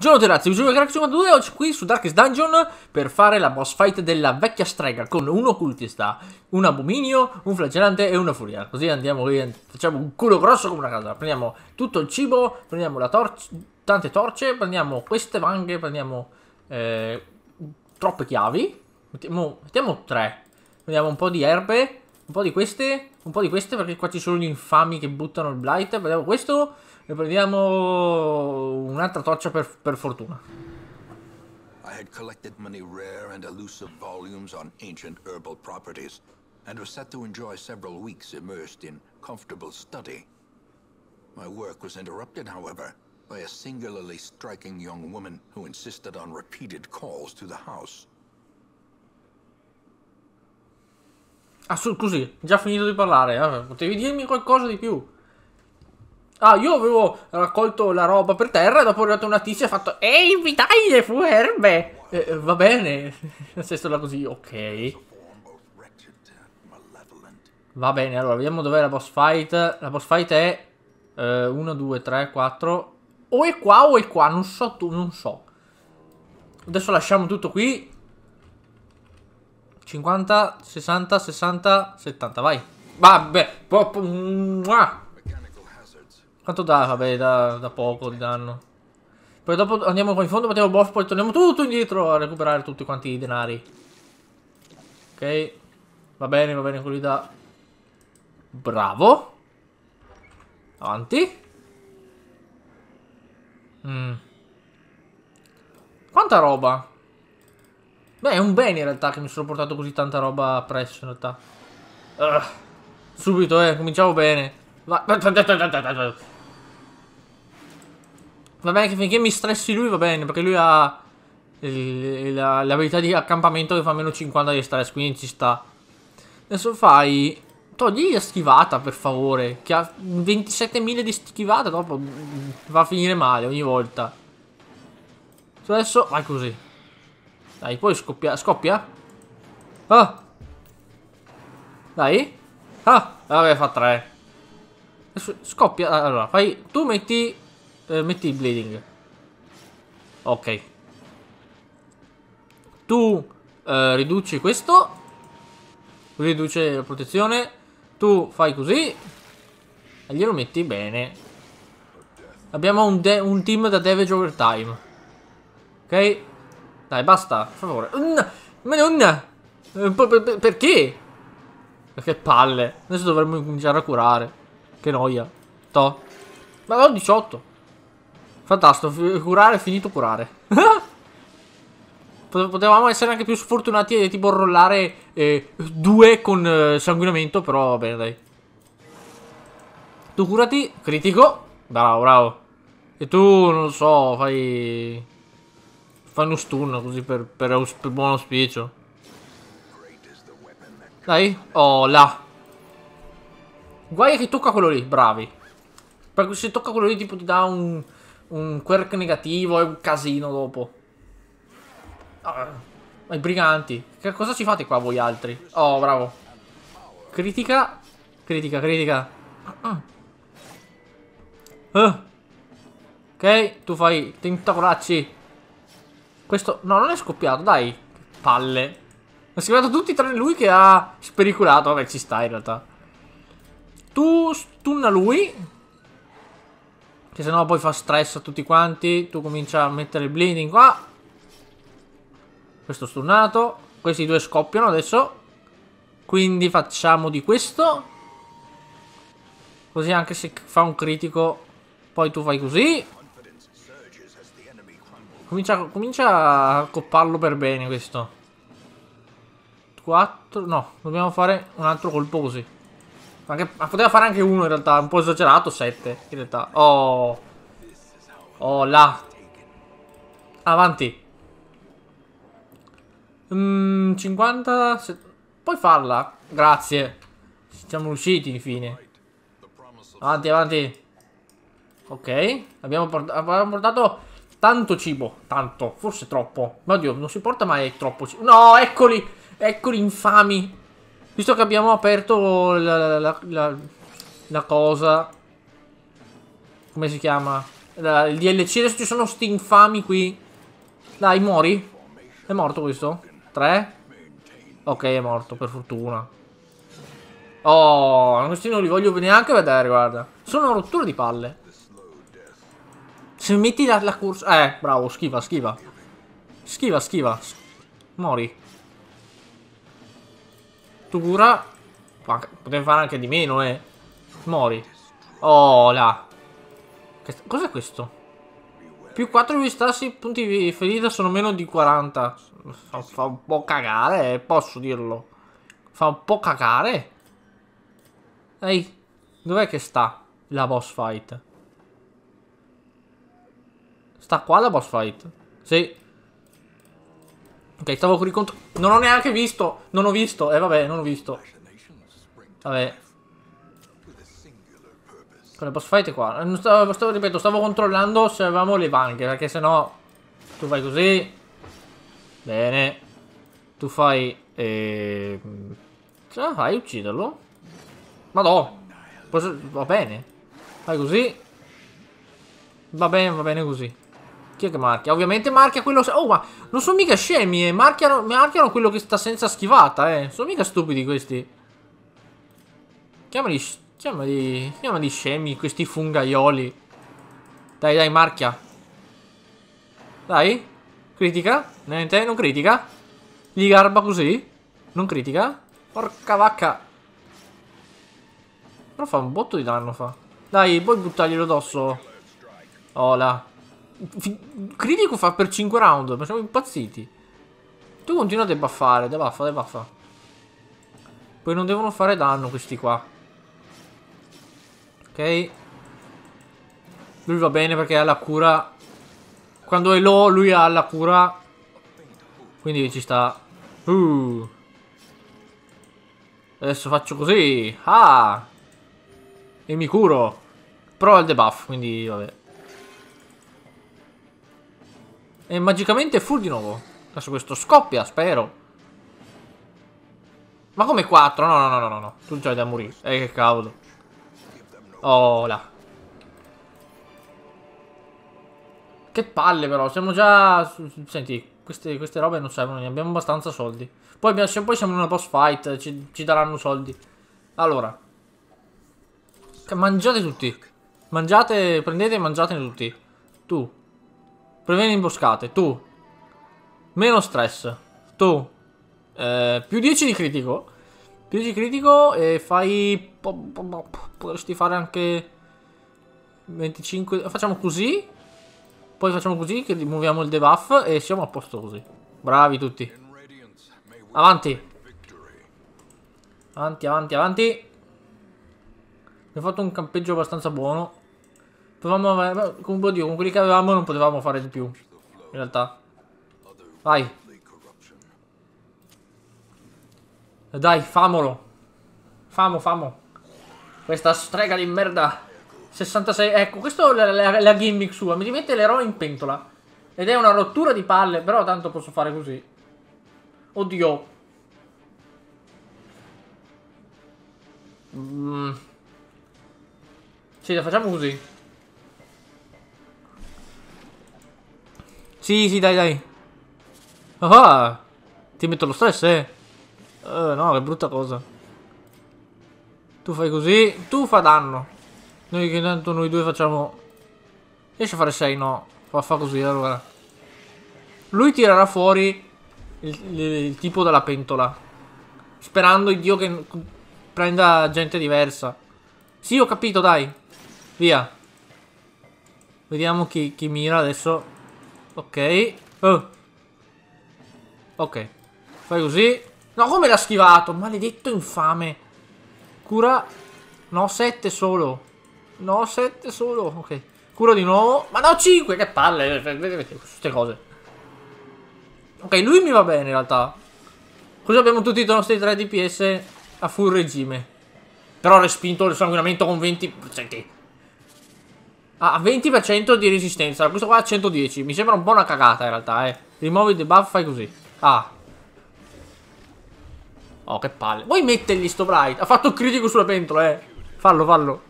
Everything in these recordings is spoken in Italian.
Giorno ragazzi, vi sono Galaxy 2 oggi qui su Darkest Dungeon per fare la boss fight della vecchia strega con un occultista, un abominio, un flagellante e una furia. Così andiamo lì, facciamo un culo grosso come una casa. Prendiamo tutto il cibo, prendiamo la torce, tante torce, prendiamo queste vanghe, prendiamo eh, troppe chiavi. Mettiamo, mettiamo tre. Prendiamo un po' di erbe, un po' di queste, un po' di queste perché qua ci sono gli infami che buttano il blight. Prendiamo questo e prendiamo un'altra torcia per, per fortuna. I had collected many rare and elusive volumes on ancient herbal properties and was set to enjoy several weeks immersed in comfortable study. My work was interrupted, however, by a singularly striking young woman who insisted on repeated calls to the house. Ah, scusi, già finito di parlare. Eh. Potevi dirmi qualcosa di più. Ah, io avevo raccolto la roba per terra e dopo è arrivata una tizia e ha fatto Ehi, mi dai le fuerme! Eh, va bene, se senso là così, ok. Va bene, allora, vediamo dov'è la boss fight. La boss fight è 1, 2, 3, 4. O è qua o è qua, non so tu, non so. Adesso lasciamo tutto qui. 50, 60, 60, 70, vai. Vabbè, pop, mua. Quanto dà? Vabbè, da, da poco di danno. Poi dopo andiamo qua in fondo, mettiamo boss, poi torniamo tutto indietro a recuperare tutti quanti i denari. Ok. Va bene, va bene, quelli da... Bravo. Avanti. Mm. Quanta roba? Beh, è un bene in realtà che mi sono portato così tanta roba presso, in realtà. Uh, subito, eh, cominciamo bene. Va Va bene che finché mi stressi lui va bene, perché lui ha l'abilità di accampamento che fa meno 50 di stress, quindi ci sta. Adesso fai... Togli la schivata, per favore, che ha 27.000 di schivata, dopo va a finire male ogni volta. Adesso vai così. Dai, poi scoppia. Scoppia? Ah! Dai. Ah! Vabbè, fa 3. Adesso scoppia. Allora, fai... Tu metti eh, metti il bleeding. Ok. Tu eh, riduci questo. Riduce la protezione. Tu fai così. E glielo metti bene. Abbiamo un, un team da damage over time. Ok? Dai, basta, per favore. Ma non... Eh, perché? Che palle. Adesso dovremmo cominciare a curare. Che noia. Toh Ma ho 18. Fantastico, curare, finito curare. Potevamo essere anche più sfortunati e tipo rollare eh, due con eh, sanguinamento, però va bene dai. Tu curati, critico. Bravo, bravo. E tu, non so, fai... Fai uno stun così per, per, aus per buon auspicio. Dai. Oh, là. Guai che tocca quello lì, bravi. Perché se tocca quello lì tipo ti dà un un quirk negativo e un casino dopo. Ah, ma i briganti, che cosa ci fate qua voi altri? Oh, bravo. Critica, critica, critica. Uh. Ok, tu fai tentacolacci. Questo, no, non è scoppiato, dai. Palle. Ha schivolato tutti tranne lui che ha spericolato. Vabbè, ci sta in realtà. Tu stunna lui. Che cioè, sennò poi fa stress a tutti quanti. Tu comincia a mettere il bleeding qua. Questo stunnato. Questi due scoppiano adesso. Quindi facciamo di questo. Così anche se fa un critico. Poi tu fai così. Comincia, comincia a copparlo per bene questo. 4. No, dobbiamo fare un altro colpo così. Anche, ma poteva fare anche uno in realtà, un po' esagerato, 7 in realtà. Oh. Oh, là. Avanti. Mm, 50... Se... Puoi farla? Grazie. siamo riusciti, infine. Avanti, avanti. Ok. Abbiamo, port abbiamo portato tanto cibo. Tanto. Forse troppo. Ma oddio, non si porta mai troppo cibo. No, eccoli. Eccoli infami. Visto che abbiamo aperto la, la, la, la cosa... Come si chiama? il DLC, adesso ci sono sti infami qui. Dai, muori. È morto questo? Tre? Ok, è morto, per fortuna. Oh, questi non li voglio neanche vedere, guarda. Sono una rottura di palle. Se metti la, la corsa... Eh, bravo, schiva, schiva. Schiva, schiva. Mori cura. Potremmo fare anche di meno, eh. Mori. Oh, là. Cos'è questo? Più 4 vistassi punti di ferita sono meno di 40. Fa, un po' cagare, eh, posso dirlo. Fa un po' cagare. Ehi, dov'è che sta la boss fight? Sta qua la boss fight? Sì. Ok, stavo con i contro... Non ho neanche visto! Non ho visto! Eh vabbè, non ho visto. Vabbè. Con le boss fight qua. Stavo, stavo, ripeto, stavo controllando se avevamo le banche, perché sennò... Tu fai così... Bene. Tu fai... Eh... Ce la fai ucciderlo? Ma no! Va bene. Fai così. Va bene, va bene così. Chi è che marchia? Ovviamente marchia quello... Oh, ma non sono mica scemi, eh. Marchiano, marchiano quello che sta senza schivata, eh. Sono mica stupidi questi. Chiamali... Chiamali... Chiamali scemi, questi fungaioli. Dai, dai, marchia. Dai. Critica. Niente, non critica. Gli garba così. Non critica. Porca vacca. Però fa un botto di danno, fa. Dai, puoi buttarglielo addosso. Ola. Critico fa per 5 round, ma siamo impazziti. Tu continua a debuffare, debuffa, debuffa. Poi non devono fare danno questi qua. Ok. Lui va bene perché ha la cura. Quando è low lui ha la cura. Quindi ci sta. Uh. Adesso faccio così. Ah. E mi curo. Però ha il debuff, quindi vabbè. E magicamente full di nuovo. Adesso questo scoppia, spero. Ma come 4? No, no, no, no, no. Tu già da morire. Eh, che cavolo. Oh, là. Che palle, però. Siamo già... Senti, queste, queste robe non servono. abbiamo abbastanza soldi. Poi, abbiamo, poi siamo in una boss fight. Ci, ci daranno soldi. Allora. Mangiate tutti. Mangiate, prendete e mangiatene tutti. Tu, Previene imboscate. Tu. Meno stress. Tu. Eh, più 10 di critico. Più 10 di critico e fai... Potresti fare anche... 25... Facciamo così. Poi facciamo così che rimuoviamo il debuff e siamo a posto così. Bravi tutti. Avanti. Avanti, avanti, avanti. ho fatto un campeggio abbastanza buono. Provavamo a... Come oddio, con quelli che avevamo non potevamo fare di più. In realtà. Vai. Dai, famolo. Famo, famo. Questa strega di merda. 66. Ecco, questa è la, la, la gimmick sua. Mi rimette l'eroe in pentola. Ed è una rottura di palle, però tanto posso fare così. Oddio. Mm. Sì, la facciamo così. Sì, sì, dai, dai. Ah, ah, ti metto lo stesso, eh. Uh, no, che brutta cosa. Tu fai così, tu fa danno. Noi che tanto noi due facciamo... Riesci a fare 6? No. Fa, fa così, allora. Lui tirerà fuori il, il, il tipo della pentola. Sperando il Dio che prenda gente diversa. Sì, ho capito, dai. Via. Vediamo chi, chi mira adesso. Ok. Oh. Ok. Fai così. No, come l'ha schivato? Maledetto infame. Cura. No, 7 solo. No, 7 solo. Ok. Cura di nuovo. Ma no, 5. Che palle. Queste cose. Ok, lui mi va bene in realtà. Così abbiamo tutti i nostri 3 DPS a full regime. Però ho respinto il sanguinamento con 20... Senti. Cioè, Ah, 20% di resistenza. Questo qua ha 110. Mi sembra un po' una cagata in realtà, eh. Rimuovi il debuff, fai così. Ah. Oh, che palle. Vuoi mettergli sto Bright? Ha fatto critico sulla pentola, eh. Fallo, fallo.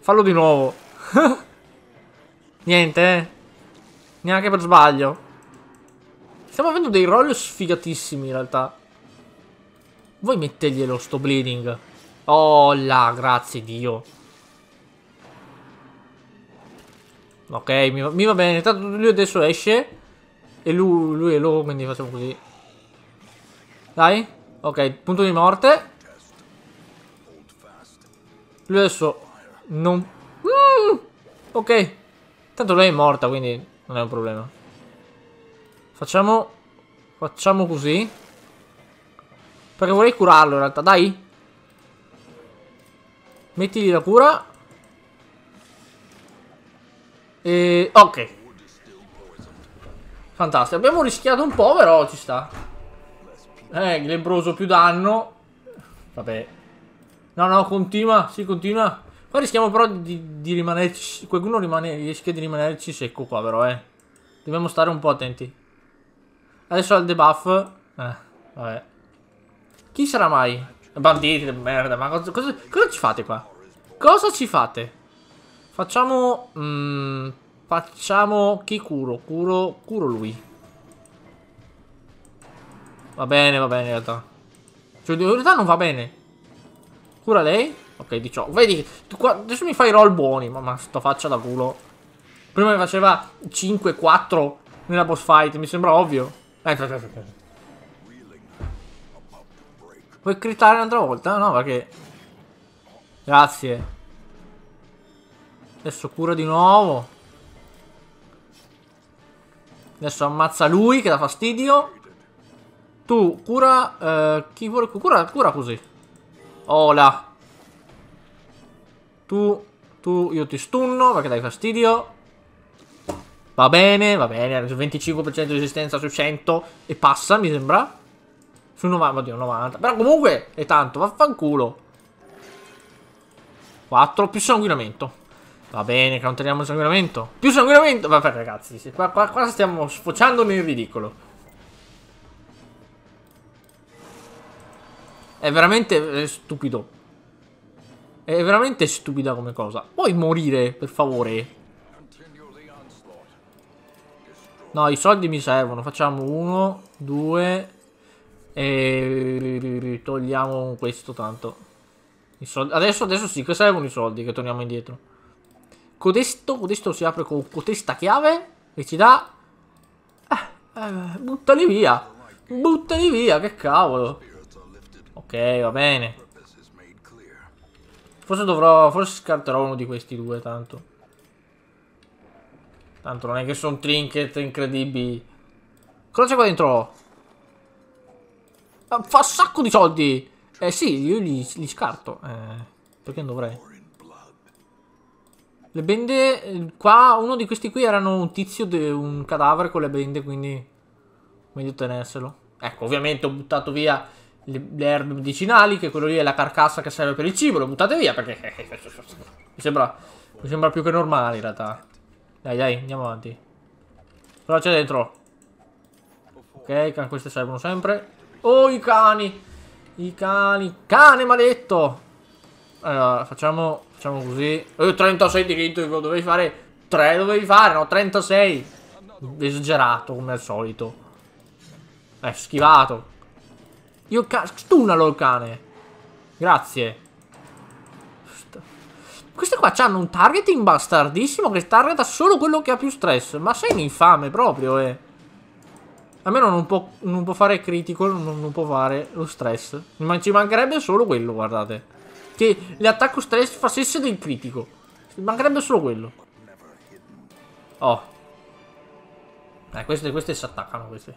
Fallo di nuovo. Niente, eh. Neanche per sbaglio. Stiamo avendo dei roll sfigatissimi, in realtà. Vuoi metterglielo sto bleeding? Oh là, grazie Dio. Ok, mi va, mi va bene. Tanto lui adesso esce. E lui, lui, è loro, quindi facciamo così. Dai. Ok, punto di morte. Lui adesso non... Mm, ok. Tanto lei è morta, quindi non è un problema. Facciamo... Facciamo così. Perché vorrei curarlo in realtà, dai. Mettili la cura. E... Ok. Fantastico. Abbiamo rischiato un po', però ci sta. Eh, glebroso più danno. Vabbè. No, no, continua. Si, sì, continua. Qua rischiamo però di, di rimanerci... Qualcuno rimane, rischia di rimanerci secco qua, però, eh. Dobbiamo stare un po' attenti. Adesso ha il debuff. Eh, vabbè. Chi sarà mai? Banditi, merda, ma cosa, cosa, cosa ci fate qua? Cosa ci fate? Facciamo... Mm, facciamo... Chi curo? Curo... Curo lui. Va bene, va bene in realtà. Cioè, in realtà non va bene. Cura lei? Ok, 18. Diciamo, vedi, qua, adesso mi fai roll buoni. Ma, ma sto faccia da culo. Prima mi faceva 5-4 nella boss fight, mi sembra ovvio. Eh, aspetta, aspetta. Puoi crittare un'altra volta? No, perché... Grazie. Adesso cura di nuovo. Adesso ammazza lui che dà fastidio. Tu cura... Eh, chi vuole... Cura, cura così. Ola. Tu... Tu... Io ti stunno perché dai fastidio. Va bene, va bene. 25% di resistenza su 100 e passa, mi sembra. Su 90, oddio, 90. Però comunque è tanto, vaffanculo. 4 più sanguinamento. Va bene, counteriamo il sanguinamento. Più sanguinamento! Vabbè, ragazzi, qua, qua, qua, stiamo sfociando nel ridicolo. È veramente è eh, stupido. È veramente stupida come cosa. Puoi morire, per favore? No, i soldi mi servono. Facciamo uno, due, e togliamo questo tanto. Adesso, adesso sì, che servono i soldi che torniamo indietro. Codesto, codesto si apre con questa chiave e ci dà... Ah, eh, buttali via. Buttali via, che cavolo. Ok, va bene. Forse dovrò... Forse scarterò uno di questi due, tanto. Tanto non è che sono trinket incredibili. Cosa c'è qua dentro? Fa un sacco di soldi! Eh sì, io li, li scarto. Eh, perché non dovrei? Le bende... Qua, uno di questi qui erano un tizio, de, un cadavere con le bende, quindi... Meglio tenerselo. Ecco, ovviamente ho buttato via le, le erbe medicinali, che quello lì è la carcassa che serve per il cibo. Lo buttate via perché... Eh, eh, mi, sembra, mi sembra più che normale in realtà. Dai, dai, andiamo avanti. Cosa c'è dentro. Ok, queste servono sempre. Oh, i cani! I cani! Cane maledetto! Allora, facciamo, facciamo così. Eh, 36 di crit, dovevi fare 3, dovevi fare, no? 36! Esagerato, come al solito. Eh, schivato. Io ca... Stunalo il cane! Grazie. Queste qua hanno un targeting bastardissimo che targeta solo quello che ha più stress. Ma sei un infame proprio, eh. Almeno non può, non può fare critico, non, non, può fare lo stress. Ma ci mancherebbe solo quello, guardate. Che l'attacco stress facesse del critico. Ci mancherebbe solo quello. Oh. Eh, queste, queste si attaccano, queste.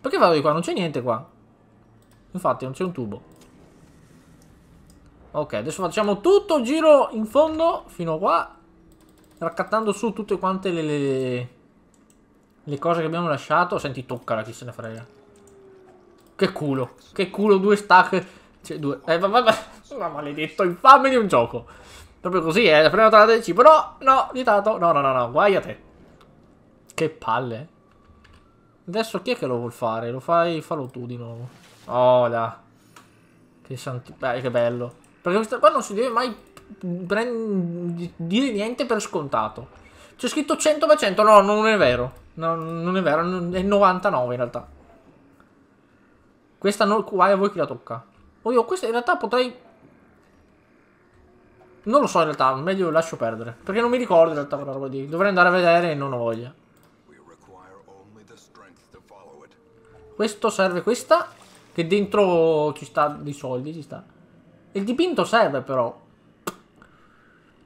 Perché vado di qua? Non c'è niente qua. Infatti, non c'è un tubo. Ok, adesso facciamo tutto il giro in fondo, fino a qua. Raccattando su tutte quante le... le le cose che abbiamo lasciato... Senti, toccala, chi se ne frega. Che culo. Che culo, due stack... Cioè, due... Eh, vabbè, ma, ma, maledetto infame di un gioco. Proprio così, eh. La prima trovata del cibo. No, no, vietato. No, no, no, no. Guai a te. Che palle. Adesso chi è che lo vuol fare? Lo fai... Fallo tu di nuovo. Oh, là. Che santi... Beh, che bello. Perché questa qua non si deve mai dire niente per scontato. C'è scritto 100%, no, non è vero. No, non è vero, è 99 in realtà. Questa non... Vai a voi chi la tocca. Oh, io questa in realtà potrei... Non lo so in realtà, meglio lascio perdere. Perché non mi ricordo in realtà quella roba di... Dovrei andare a vedere e non ho voglia. Questo serve questa. Che dentro ci sta dei soldi, ci sta. Il dipinto serve però.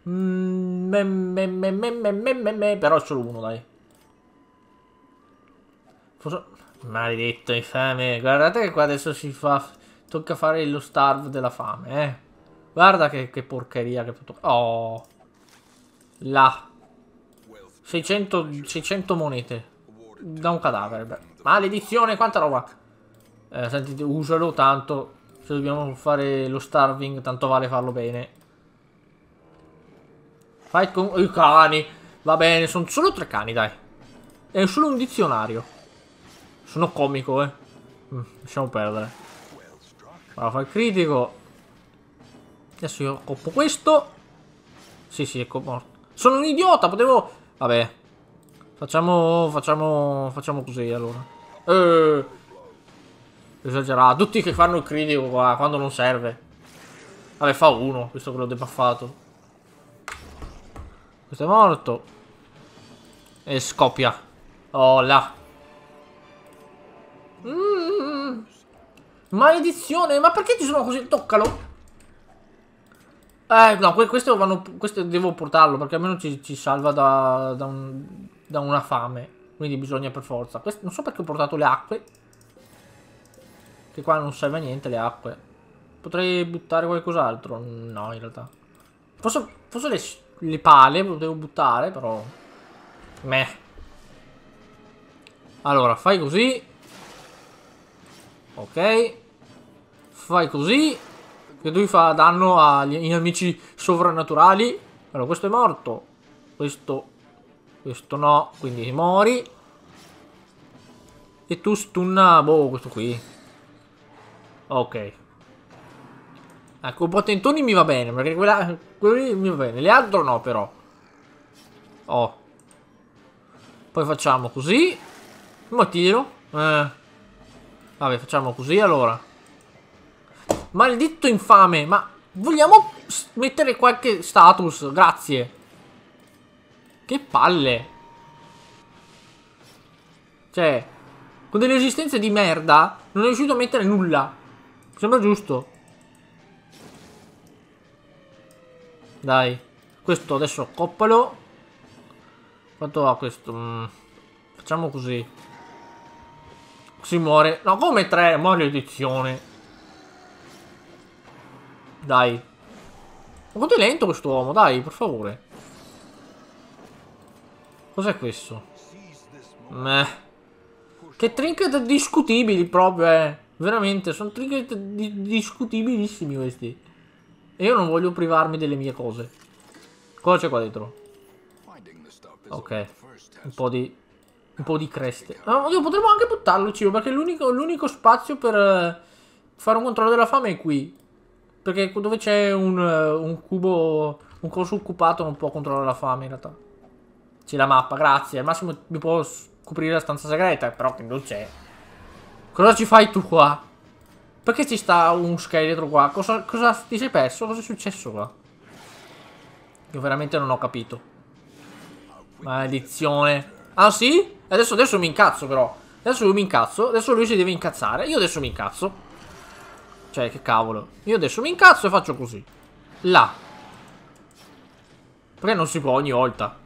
Mm, me, me, me, però è solo uno, dai. Cosa... Maledetto infame. Guardate che qua adesso si fa... Tocca fare lo starve della fame, eh. Guarda che, che porcheria che Oh. Là. 600, 600 monete. Da un cadavere, beh. Maledizione, quanta roba. Eh, sentite, usalo tanto. Se dobbiamo fare lo starving, tanto vale farlo bene. Fight con... I cani. Va bene, sono solo tre cani, dai. È solo un dizionario. Sono comico, eh. Mm, lasciamo perdere. Allora, fa il critico. Adesso io coppo questo. Sì, sì, ecco morto. Sono un idiota, potevo... Vabbè. Facciamo... Facciamo... Facciamo così, allora. Eh... Esagerato. Tutti che fanno il critico qua, quando non serve. Vabbè, fa uno, visto che l'ho debuffato. Questo è morto. E scoppia. Oh, là. Maledizione, ma perché ci sono così? Toccalo. Eh, no, questo, vanno, questo devo portarlo perché almeno ci, ci salva da, da, un, da, una fame. Quindi bisogna per forza. Questo, non so perché ho portato le acque. Che qua non serve a niente le acque. Potrei buttare qualcos'altro? No, in realtà. Forse, forse le, le pale devo buttare, però... Meh. Allora, fai così. Ok. Fai così. Che lui fa danno agli amici sovrannaturali. Allora, questo è morto. Questo... Questo no. Quindi mori. E tu stunna... Boh, questo qui. Ok. Ecco, un po' tentoni mi va bene, perché quella... Quelli mi va bene. Le altre no, però. Oh. Poi facciamo così. Ma tiro. Eh... Vabbè, facciamo così allora. Maledetto infame, ma vogliamo mettere qualche status? Grazie. Che palle. Cioè, con delle esistenze di merda non è riuscito a mettere nulla. Sembra giusto. Dai. Questo adesso coppalo. Quanto va questo? Mm. Facciamo così. Si muore. No, come tre? Maledizione. Dai. Ma quanto è lento questo uomo? dai, per favore. Cos'è questo? Meh. Che trinket discutibili proprio, eh. Veramente, sono trinket di discutibilissimi questi. E io non voglio privarmi delle mie cose. Cosa c'è qua dentro? Ok. Un po' di un po' di creste. Ah, oddio, potremmo anche buttarlo, Ciro, perché l'unico, spazio per eh, fare un controllo della fame è qui. Perché dove c'è un, eh, un, cubo, un corso occupato non può controllare la fame in realtà. C'è la mappa, grazie. Al massimo mi può scoprire la stanza segreta, però che non c'è. Cosa ci fai tu qua? Perché ci sta un scheletro qua? Cosa, cosa ti sei perso? Cosa è successo qua? Io veramente non ho capito. Maledizione. Ah sì? Adesso, adesso mi incazzo però. Adesso lui mi incazzo. Adesso lui si deve incazzare. Io adesso mi incazzo. Cioè, che cavolo. Io adesso mi incazzo e faccio così. Là. Perché non si può ogni volta.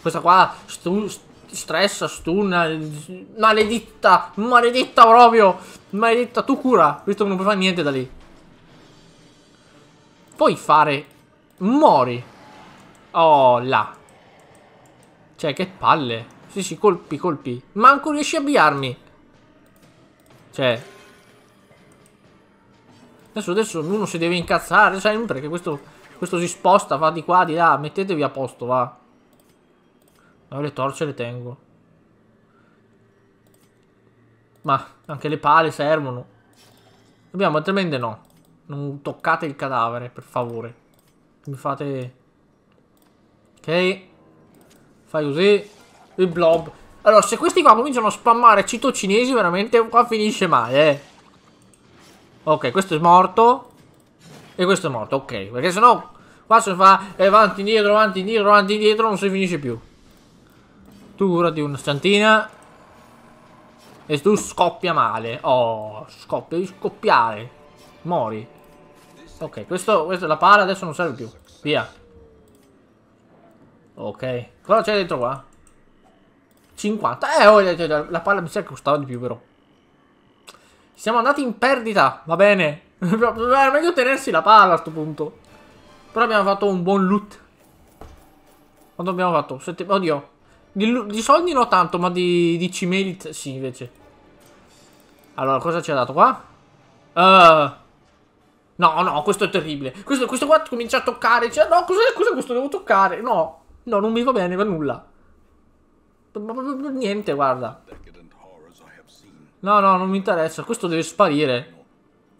Questa qua stu stressa, stunna, maledetta, maledetta proprio, maledetta tu cura, visto che non puoi fare niente da lì. Puoi fare... Mori. Oh, là. Cioè, che palle. Sì, sì, colpi, colpi. Manco riesci a avviarmi. Cioè. Adesso, adesso uno si deve incazzare sempre che questo, questo si sposta, va di qua, di là. Mettetevi a posto, va. No, le torce le tengo. Ma anche le pale servono. Dobbiamo, altrimenti no. Non toccate il cadavere, per favore. Mi fate... Ok. Fai così. Il blob. Allora, se questi qua cominciano a spammare citocinesi, veramente qua finisce male, eh. Ok, questo è morto. E questo è morto, ok. Perché sennò qua si fa eh, avanti, indietro, avanti, indietro, avanti, indietro, non si finisce più. Tu curati una stantina. E tu scoppia male. Oh, scoppia, di scoppiare. Mori. Ok, questo, questa, la pala adesso non serve più. Via. Ok. Cosa c'è dentro qua? 50. Eh, oh, cioè, la palla mi sa che costava di più, però. Siamo andati in perdita. Va bene. Era meglio tenersi la palla a sto punto. Però abbiamo fatto un buon loot. Quanto abbiamo fatto? Sette... Oddio. Di, di soldi non tanto, ma di, di cimelit sì, invece. Allora, cosa ci ha dato qua? Uh... No, no, questo è terribile. Questo, questo qua comincia a toccare. Cioè, no, cos'è cos questo? Devo toccare. No. No, non mi va bene per nulla. niente, guarda. No, no, non mi interessa. Questo deve sparire.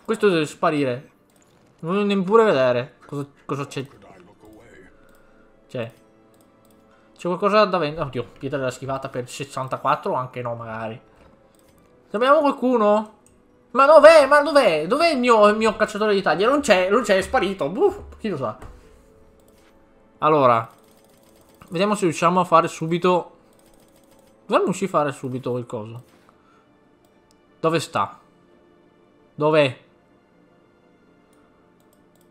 Questo deve sparire. Non voglio neppure vedere cosa, c'è. C'è. C'è qualcosa da vendere. Oddio, pietra della schivata per 64 o anche no, magari. Se abbiamo qualcuno? Ma dov'è? Ma dov'è? Dov'è il mio, il mio cacciatore d'Italia? Non c'è, non c'è, è sparito. Uff, chi lo sa. Allora, Vediamo se riusciamo a fare subito... Dovremmo uscire a fare subito qualcosa Dove sta? Dov'è?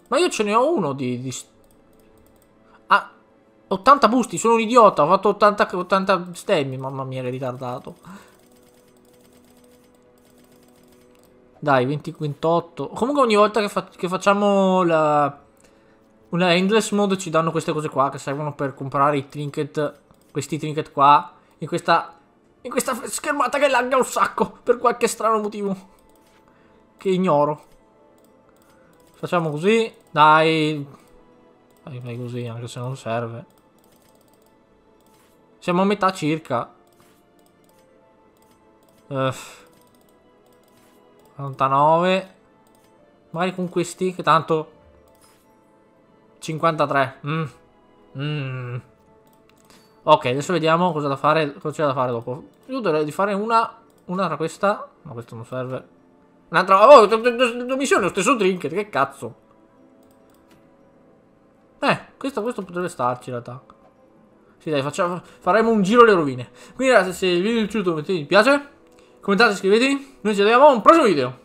Ma io ce ne ho uno di... di... Ah, 80 busti, sono un idiota, ho fatto 80, 80 stemmi, mamma mia che ritardato. Dai, 20, 28. Comunque ogni volta che, fa, che facciamo la una endless mode ci danno queste cose qua che servono per comprare i trinket, questi trinket qua, in questa, in questa schermata che lagga un sacco, per qualche strano motivo, che ignoro. Facciamo così, dai, dai, fai così, anche se non serve. Siamo a metà circa. Uff. 49. Magari con questi, che tanto 53. Mm. Mm. Ok, adesso vediamo cosa da fare. Cosa c'è da fare dopo. Io dovrei di fare una. tra questa. Ma no, questo non serve. Un'altra. Oh, missione, lo stesso trinket. Che cazzo. Eh, questo, questo potrebbe starci in realtà. Sì, dai, facciamo, faremo un giro alle rovine. Quindi, ragazzi, se il video è piaciuto, mettete mi piace. Commentate, iscrivetevi. Noi ci vediamo a un prossimo video.